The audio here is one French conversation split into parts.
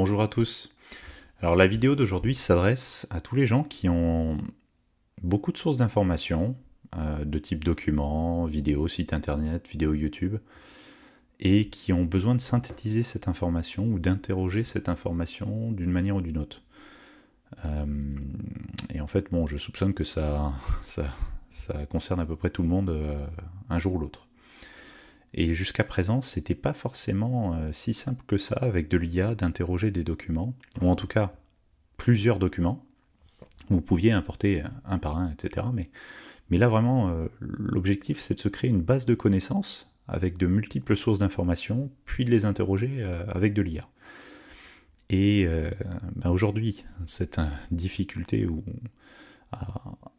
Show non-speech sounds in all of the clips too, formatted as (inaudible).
Bonjour à tous. Alors la vidéo d'aujourd'hui s'adresse à tous les gens qui ont beaucoup de sources d'informations euh, de type documents, vidéos, sites internet, vidéos YouTube et qui ont besoin de synthétiser cette information ou d'interroger cette information d'une manière ou d'une autre. Euh, et en fait, bon, je soupçonne que ça, ça, concerne à peu près tout le monde euh, un jour ou l'autre. Et jusqu'à présent, c'était pas forcément euh, si simple que ça avec de l'IA d'interroger des documents, ou en tout cas plusieurs documents. Vous pouviez importer euh, un par un, etc. Mais, là, vraiment, euh, l'objectif, c'est de se créer une base de connaissances avec de multiples sources d'informations, puis de les interroger avec de l'IA. Et ben, aujourd'hui, cette difficulté où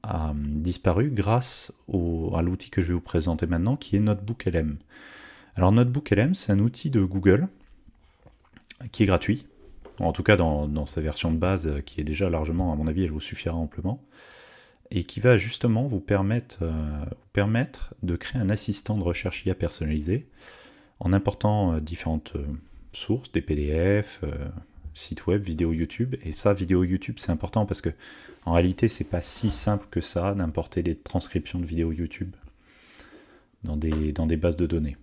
a disparu grâce à l'outil que je vais vous présenter maintenant qui est Notebook LM. Alors Notebook LM, c'est un outil de Google qui est gratuit, en tout cas dans, sa version de base euh, qui est déjà largement, à mon avis, elle vous suffira amplement, et qui va justement vous permettre, euh, de créer un assistant de recherche IA personnalisé en important euh, différentes sources, des PDF, site web, vidéo YouTube. Et ça, vidéo YouTube, c'est important parce que en réalité, c'est pas si simple que ça d'importer des transcriptions de vidéos YouTube dans des, dans des bases de données.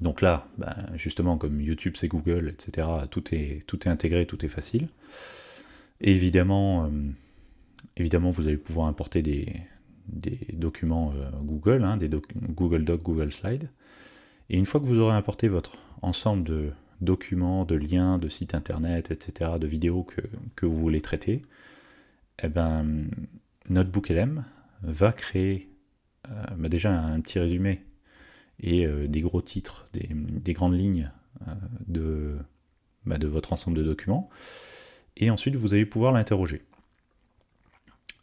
Donc là, bah, justement, comme YouTube, c'est Google, etc., tout est, tout est intégré, tout est facile. évidemment, euh, évidemment, vous allez pouvoir importer des, documents euh, Google, hein, des Google Doc, Google Slide. Et une fois que vous aurez importé votre ensemble de documents, de liens, de sites internet, etc., de vidéos que, vous voulez traiter, eh ben, LM va créer euh, bah déjà un petit résumé et euh, des gros titres, des, grandes lignes euh, de, bah de votre ensemble de documents. Et ensuite, vous allez pouvoir l'interroger.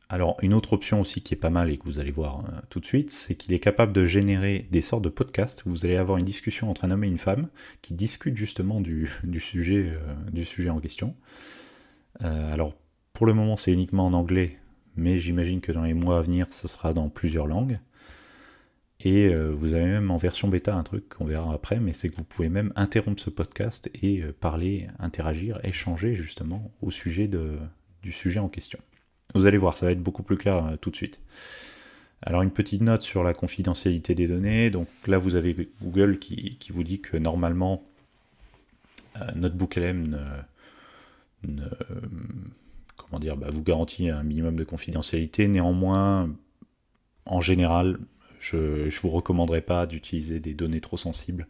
Alors une autre option aussi qui est pas mal et que vous allez voir euh, tout de suite, c'est qu'il est capable de générer des sortes de podcasts où vous allez avoir une discussion entre un homme et une femme qui discutent justement du, (laughs) euh, sujet, en question. Euh, alors pour le moment c'est uniquement en anglais, mais j'imagine que dans les mois à venir ce sera dans plusieurs langues. Et vous avez même en version bêta un truc qu'on verra après, mais c'est que vous pouvez même interrompre ce podcast et parler, interagir, échanger justement au sujet du sujet en question. Vous allez voir, ça va être beaucoup plus clair euh, tout de suite. Alors une petite note sur la confidentialité des données. Donc là, vous avez Google qui, vous dit que normalement, euh, Notebook LM ne, comment dire, bah, vous garantit un minimum de confidentialité. Néanmoins, en général, je ne vous recommanderais pas d'utiliser des données trop sensibles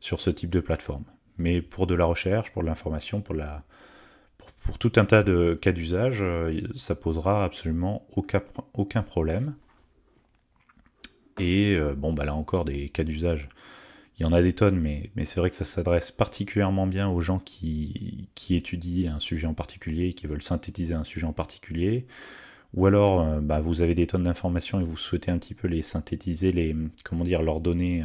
sur ce type de plateforme. Mais pour de la recherche, pour de l'information, pour la pour tout un tas de cas d'usage, euh, ça posera absolument aucun, problème. Et euh, bon, bah là encore, des cas d'usage, il y en a des tonnes, mais, c'est vrai que ça s'adresse particulièrement bien aux gens qui, étudient un sujet en particulier, qui veulent synthétiser un sujet en particulier. Ou alors, euh, bah, vous avez des tonnes d'informations et vous souhaitez un petit peu les synthétiser, les, comment dire, leur donner,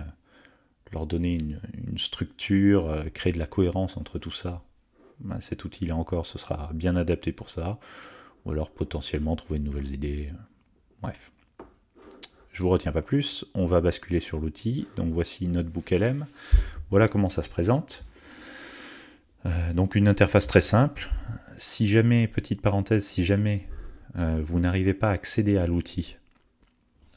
leur donner une structure, créer de la cohérence entre tout ça ben, cet outil là encore ce sera bien adapté pour ça, ou alors potentiellement trouver de nouvelles idées. Bref. Je vous retiens pas plus, on va basculer sur l'outil. Donc voici Notebook LM. Voilà comment ça se présente. Euh, donc une interface très simple. Si jamais, petite parenthèse, si jamais euh, vous n'arrivez pas à accéder à l'outil,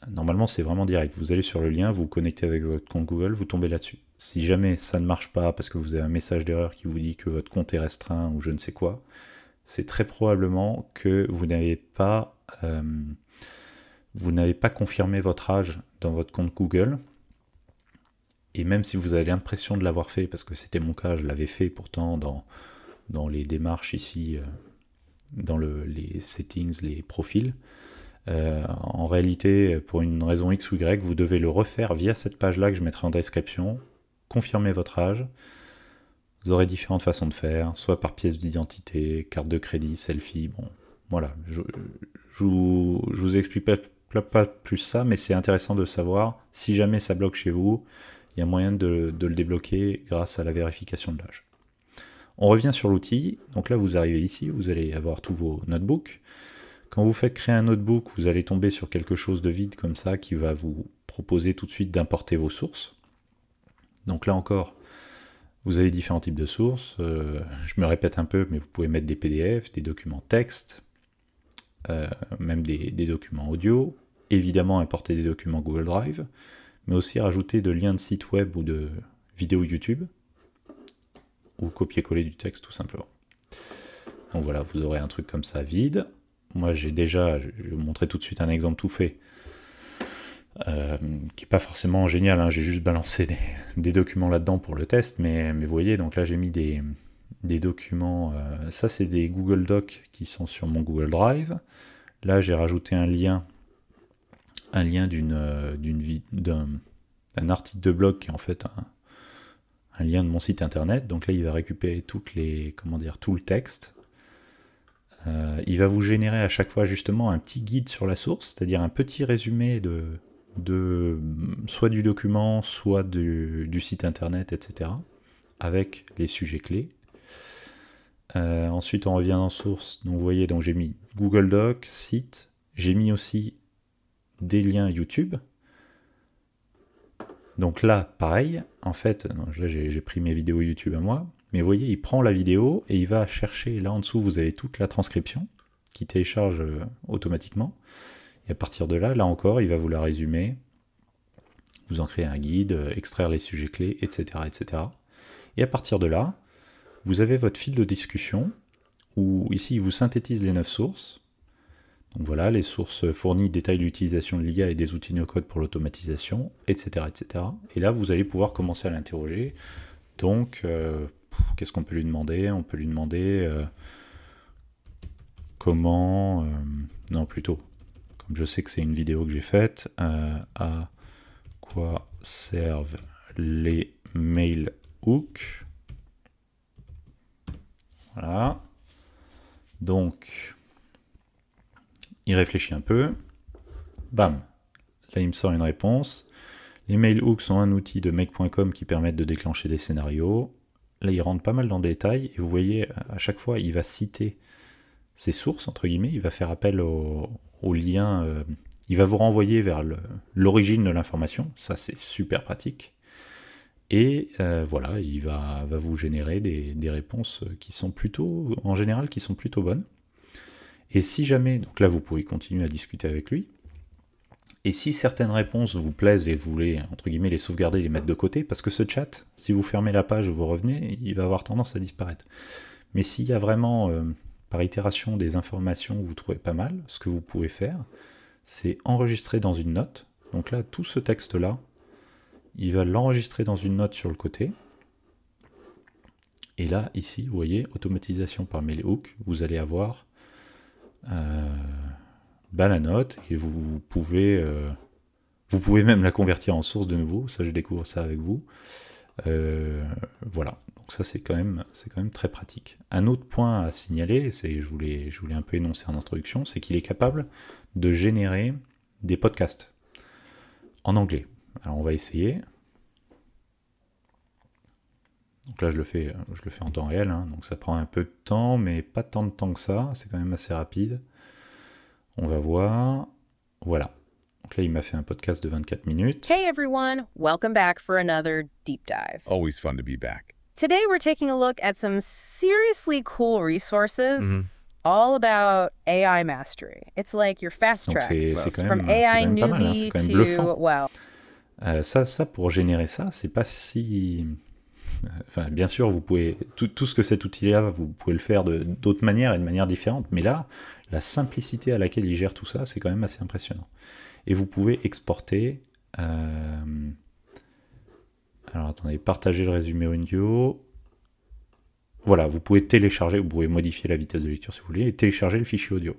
normalement c'est vraiment direct. Vous allez sur le lien, vous, vous connectez avec votre compte Google, vous tombez là-dessus. Si jamais ça ne marche pas parce que vous avez un message d'erreur qui vous dit que votre compte est restreint ou je ne sais quoi, c'est très probablement que vous n'avez pas, euh, pas confirmé votre âge dans votre compte Google. Et même si vous avez l'impression de l'avoir fait, parce que c'était mon cas, je l'avais fait pourtant dans, dans les démarches ici, euh, dans les settings, les profils, euh, en réalité, pour une raison X ou Y, vous devez le refaire via cette page-là que je mettrai en description confirmer votre âge. Vous aurez différentes façons de faire, soit par pièce d'identité, carte de crédit, selfie. Bon, voilà. Je, vous, explique pas, plus ça, mais c'est intéressant de savoir si jamais ça bloque chez vous, il y a moyen de le débloquer grâce à la vérification de l'âge. On revient sur l'outil. Donc là, vous arrivez ici, vous allez avoir tous vos notebooks. Quand vous faites créer un notebook, vous allez tomber sur quelque chose de vide comme ça qui va vous proposer tout de suite d'importer vos sources. Donc là encore, vous avez différents types de sources. Euh, je me répète un peu, mais vous pouvez mettre des PDF, des documents texte, euh, même des, des, documents audio. Évidemment, importer des documents Google Drive, mais aussi rajouter de liens de sites web ou de vidéos YouTube, ou copier-coller du texte tout simplement. Donc voilà, vous aurez un truc comme ça vide. Moi, j'ai déjà, je vais vous montrer tout de suite un exemple tout fait. Euh, qui n'est pas forcément génial, hein. j'ai juste balancé (laughs) des, documents là-dedans pour le test, mais, vous voyez, donc là j'ai mis des, documents, euh, ça c'est des Google Docs qui sont sur mon Google Drive, là j'ai rajouté un lien, un lien d'une euh, d'un article de blog qui est en fait un, un, lien de mon site internet, donc là il va récupérer toutes les, comment dire, tout le texte, il va vous générer à chaque fois justement un petit guide sur la source, c'est-à-dire un petit résumé de, de soit du document, soit du, site internet, etc. avec les sujets clés. Euh, ensuite, on revient en source. Donc, vous voyez, donc j'ai mis Google Doc, site. J'ai mis aussi des liens YouTube. Donc là, pareil. En fait, j'ai pris mes vidéos YouTube à moi. Mais vous voyez, il prend la vidéo et il va chercher. Là en dessous, vous avez toute la transcription qui télécharge euh, automatiquement. Et à partir de là, là encore, il va vous la résumer, vous en créer un guide, euh, extraire les sujets clés, etc., etc. Et à partir de là, vous avez votre fil de discussion où ici il vous synthétise les neuf sources. Donc voilà, les sources fournies détaillent l'utilisation de l'IA et des outils no-code pour l'automatisation, etc., etc. Et là, vous allez pouvoir commencer à l'interroger. Donc, euh, qu'est-ce qu'on peut lui demander On peut lui demander euh, comment... non, plutôt, je sais que c'est une vidéo que j'ai faite, euh, à quoi servent les mail hooks. Voilà. Donc, il réfléchit un peu. Bam. Là, il me sort une réponse. Les mail hooks sont un outil de make.com qui permettent de déclencher des scénarios. Là, il rentre pas mal dans le détail. Et vous voyez, à chaque fois, il va citer ses sources, entre guillemets. Il va faire appel aux, au lien. Euh, il va vous renvoyer vers l'origine de l'information. Ça, c'est super pratique. Et euh, voilà, il va, vous générer des, réponses qui sont plutôt, en général, qui sont plutôt bonnes. Et si jamais, donc là, vous pouvez continuer à discuter avec lui. Et si certaines réponses vous plaisent et vous voulez, entre guillemets, les sauvegarder, les mettre de côté, parce que ce chat, si vous fermez la page vous revenez, il va avoir tendance à disparaître. Mais s'il y a vraiment euh, par itération des informations vous trouvez pas mal, ce que vous pouvez faire, c'est enregistrer dans une note. Donc là, tout ce texte-là, il va l'enregistrer dans une note sur le côté. Et là, ici, vous voyez, automatisation par mail hook, vous allez avoir euh, bah, la note et vous pouvez, euh, vous pouvez même la convertir en source de nouveau. Ça, je découvre ça avec vous. Euh, voilà, donc ça c'est quand, même, c'est quand même très pratique. Un autre point à signaler, c'est je voulais, je voulais un peu énoncer en introduction, c'est qu'il est capable de générer des podcasts en anglais. Alors on va essayer. Donc là je le fais, je le fais en temps réel, hein. donc ça prend un peu de temps, mais pas tant de temps que ça, c'est quand même assez rapide. On va voir. Voilà. Donc là, il m'a fait un podcast de 24 minutes. Hey everyone, welcome back for another deep dive. Always fun to be back. Today we're taking a look at some seriously cool resources. Mm-hmm. All about AI mastery. It's like your fast track quand même, from AI hein, newbie to bluffant. wow. Euh, ça, ça pour générer ça, c'est pas si euh, Enfin, bien sûr, vous pouvez tout, tout ce que cet outil-là, vous pouvez le faire d'autres manières et de manière différente. Mais là, la simplicité à laquelle il gère tout ça, c'est quand même assez impressionnant et vous pouvez exporter. Euh, alors attendez, partager le résumé audio. Voilà, vous pouvez télécharger, vous pouvez modifier la vitesse de lecture si vous voulez, et télécharger le fichier audio.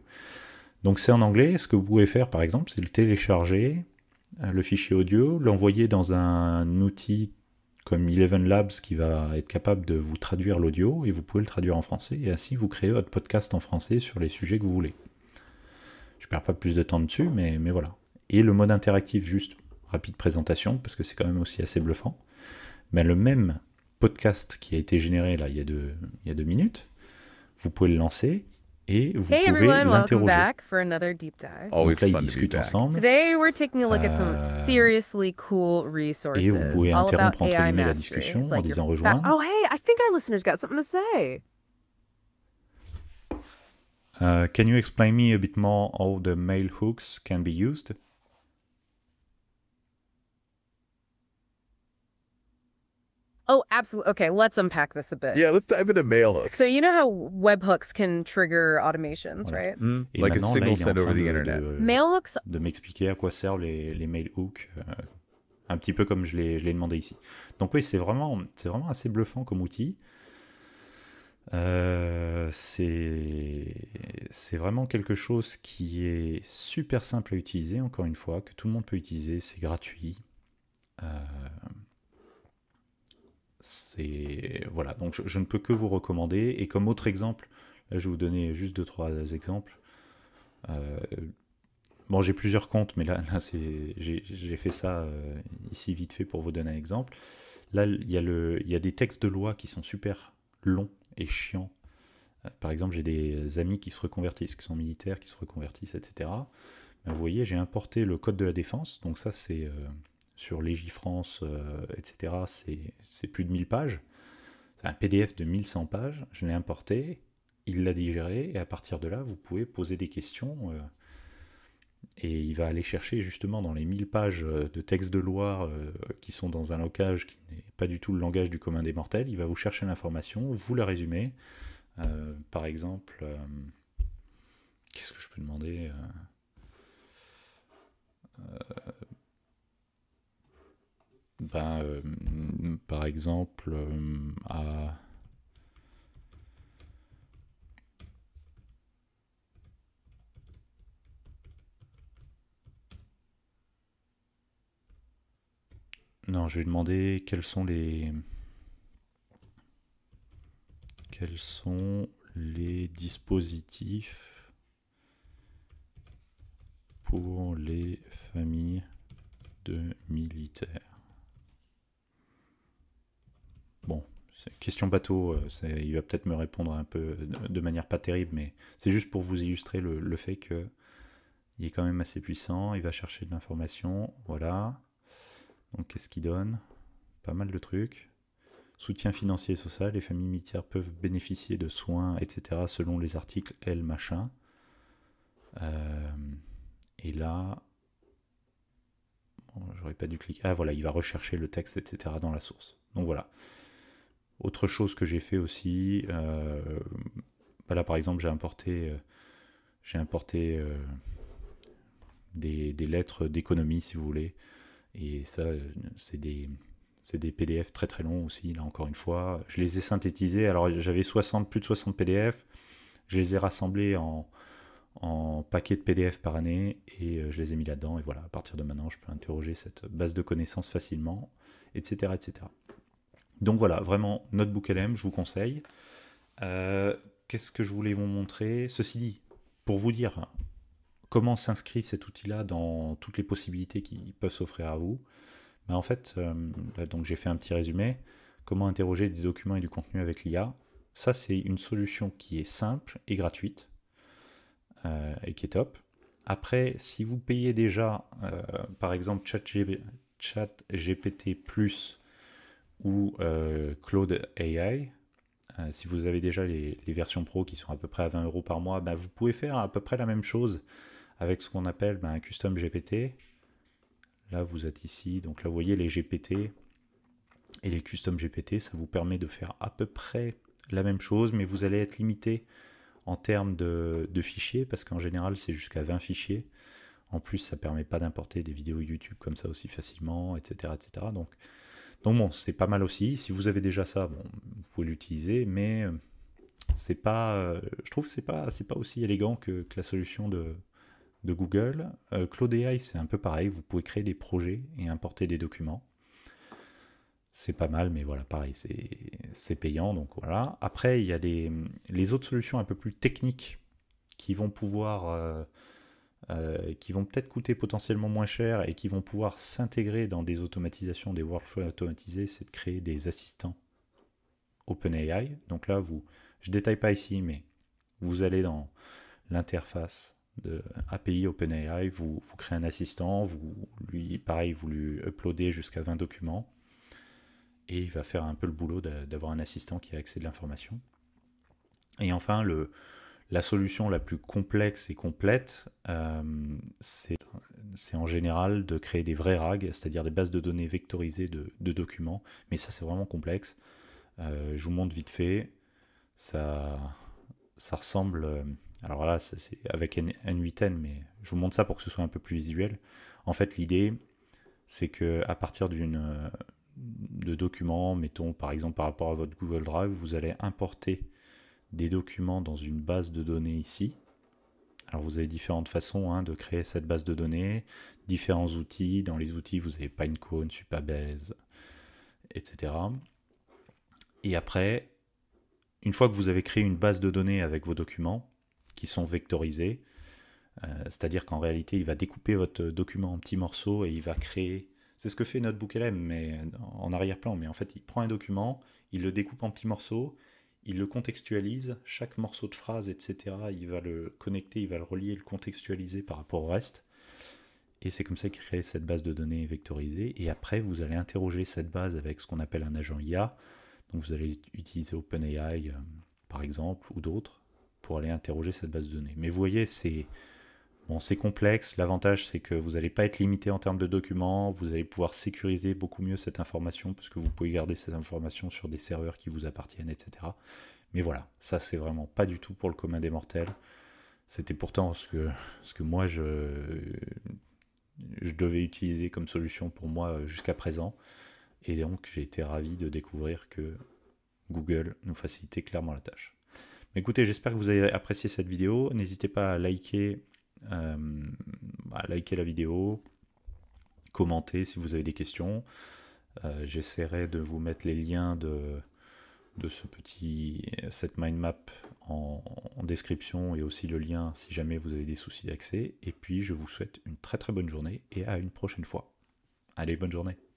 Donc c'est en anglais, ce que vous pouvez faire par exemple, c'est le télécharger, euh, le fichier audio, l'envoyer dans un outil comme Eleven Labs qui va être capable de vous traduire l'audio, et vous pouvez le traduire en français, et ainsi vous créez votre podcast en français sur les sujets que vous voulez. Je ne perds pas plus de temps dessus, mais, mais voilà et le mode interactif, juste rapide présentation, parce que c'est quand même aussi assez bluffant, Mais le même podcast qui a été généré là il y a deux, il y a minutes, vous pouvez le lancer et vous pouvez l'interroger. Donc là, ils discutent ensemble. Today we're taking a look at some euh, seriously cool resources. Et vous pouvez interrompre entre guillemets la discussion en disant Rejoins ».« Oh hey, I think our listeners got something to say. Euh, can you explain me a bit more how the mail hooks can be used? Oh, absolutely. Okay, let's unpack this a bit. Yeah, let's dive into mail hooks. So you know how webhooks can trigger automations, right? Hmm. like a signal sent over the internet. De, hooks. De m'expliquer à quoi servent les, les Mailhooks, euh, un petit peu comme je l'ai demandé ici. Donc oui, c'est vraiment, c'est vraiment assez bluffant comme outil. Euh, c'est vraiment quelque chose qui est super simple à utiliser, encore une fois, que tout le monde peut utiliser, c'est gratuit. Euh, c'est voilà. Donc je, ne peux que vous recommander. Et comme autre exemple, là je vais vous donner juste deux trois exemples. Euh, bon, j'ai plusieurs comptes, mais là, là j'ai fait ça euh, ici vite fait pour vous donner un exemple. Là, il y, a le, il y a des textes de loi qui sont super longs et chiants. Euh, par exemple, j'ai des amis qui se reconvertissent, qui sont militaires, qui se reconvertissent, etc. vous voyez, j'ai importé le code de la défense. Donc ça, c'est sur Légifrance, euh, etc., c'est plus de 1000 pages. C'est un PDF de 1100 pages, je l'ai importé, il l'a digéré, et à partir de là, vous pouvez poser des questions. Euh, et il va aller chercher justement dans les 1000 pages euh, de textes de loi qui sont dans un langage qui n'est pas du tout le langage du commun des mortels, il va vous chercher l'information, vous la résumer, par exemple, qu'est-ce que je peux demander ben, euh, par exemple, euh, à... Non, je vais demander quels sont les... Quels sont les dispositifs pour les familles de militaires question bateau, euh, il va peut-être me répondre un peu de manière pas terrible, mais c'est juste pour vous illustrer le, fait que il est quand même assez puissant, il va chercher de l'information, voilà. Donc qu'est-ce qu'il donne Pas mal de trucs. Soutien financier social, les familles mitières peuvent bénéficier de soins, etc. selon les articles L machin. Euh, et là, j'aurais pas dû cliquer. Ah voilà, il va rechercher le texte, etc. dans la source. Donc voilà. Autre chose que j'ai fait aussi, euh, là par exemple j'ai importé, euh, j'ai importé euh, des, lettres d'économie si vous voulez, et ça c'est des, PDF très très longs aussi, là encore une fois. Je les ai synthétisés, alors j'avais plus de 60 PDF, je les ai rassemblés en, en paquets de PDF par année et je les ai mis là-dedans. Et voilà, à partir de maintenant, je peux interroger cette base de connaissances facilement, etc. etc. Donc voilà, vraiment, Notebook LM, je vous conseille. Euh, qu'est-ce que je voulais vous montrer Ceci dit, pour vous dire comment s'inscrit cet outil-là dans toutes les possibilités qui peuvent s'offrir à vous, ben en fait, euh, donc j'ai fait un petit résumé. Comment interroger des documents et du contenu avec l'IA Ça, c'est une solution qui est simple et gratuite euh, et qui est top. Après, si vous payez déjà, par exemple, ChatGPT Plus ou euh, Cloud AI. Euh, si vous avez déjà les, versions pro qui sont à peu près à 20 euros par mois, ben vous pouvez faire à peu près la même chose avec ce qu'on appelle bah, un custom GPT. Là, vous êtes ici, donc là, vous voyez les GPT et les custom GPT, ça vous permet de faire à peu près la même chose, mais vous allez être limité en termes de, de fichiers, parce qu'en général, c'est jusqu'à 20 fichiers. En plus, ça ne permet pas d'importer des vidéos YouTube comme ça aussi facilement, etc. etc. Donc, donc bon, c'est pas mal aussi. Si vous avez déjà ça, bon, vous pouvez l'utiliser, mais euh, c'est pas, euh, je trouve que c'est pas, c'est pas aussi élégant que, la solution de, de Google. Euh, Claude AI, c'est un peu pareil. Vous pouvez créer des projets et importer des documents. C'est pas mal, mais voilà, pareil, c'est payant, donc voilà. Après, il y a les, autres solutions un peu plus techniques qui vont pouvoir euh, qui vont peut-être coûter potentiellement moins cher et qui vont pouvoir s'intégrer dans des automatisations, des workflows automatisés, c'est de créer des assistants OpenAI. Donc là, vous, je ne détaille pas ici, mais vous allez dans l'interface de API OpenAI, vous, vous créez un assistant, vous lui, pareil, vous lui uploadez jusqu'à 20 documents, et il va faire un peu le boulot d'avoir un assistant qui a accès de l'information. Et enfin, le, la solution la plus complexe et complète, euh, c'est en général de créer des vrais RAG, c'est-à-dire des bases de données vectorisées de, documents, mais ça c'est vraiment complexe. Euh, je vous montre vite fait, ça, ça ressemble, euh, alors là c'est avec N8N, mais je vous montre ça pour que ce soit un peu plus visuel. En fait l'idée, c'est que à partir d'une de documents, mettons par exemple par rapport à votre Google Drive, vous allez importer des documents dans une base de données ici. Alors vous avez différentes façons hein, de créer cette base de données, différents outils. Dans les outils, vous avez Pinecone, Supabase, etc. Et après, une fois que vous avez créé une base de données avec vos documents, qui sont vectorisés, euh, c'est-à-dire qu'en réalité, il va découper votre document en petits morceaux et il va créer... C'est ce que fait notre LM, mais en arrière-plan, mais en fait, il prend un document, il le découpe en petits morceaux, il le contextualise, chaque morceau de phrase, etc., il va le connecter, il va le relier, le contextualiser par rapport au reste. Et c'est comme ça qu'il crée cette base de données vectorisée. Et après, vous allez interroger cette base avec ce qu'on appelle un agent IA. Donc vous allez utiliser OpenAI, euh, par exemple, ou d'autres, pour aller interroger cette base de données. Mais vous voyez, c'est Bon, c'est complexe. L'avantage, c'est que vous n'allez pas être limité en termes de documents. Vous allez pouvoir sécuriser beaucoup mieux cette information puisque vous pouvez garder ces informations sur des serveurs qui vous appartiennent, etc. Mais voilà, ça, c'est vraiment pas du tout pour le commun des mortels. C'était pourtant ce que, ce que moi, je, je devais utiliser comme solution pour moi euh, jusqu'à présent. Et donc, j'ai été ravi de découvrir que Google nous facilitait clairement la tâche. écoutez, j'espère que vous avez apprécié cette vidéo. N'hésitez pas à liker, euh, bah, likez la vidéo, commentez si vous avez des questions. Euh, j'essaierai de vous mettre les liens de, de ce petit, cette mind map en, description et aussi le lien si jamais vous avez des soucis d'accès. Et puis je vous souhaite une très très bonne journée et à une prochaine fois. Allez, bonne journée.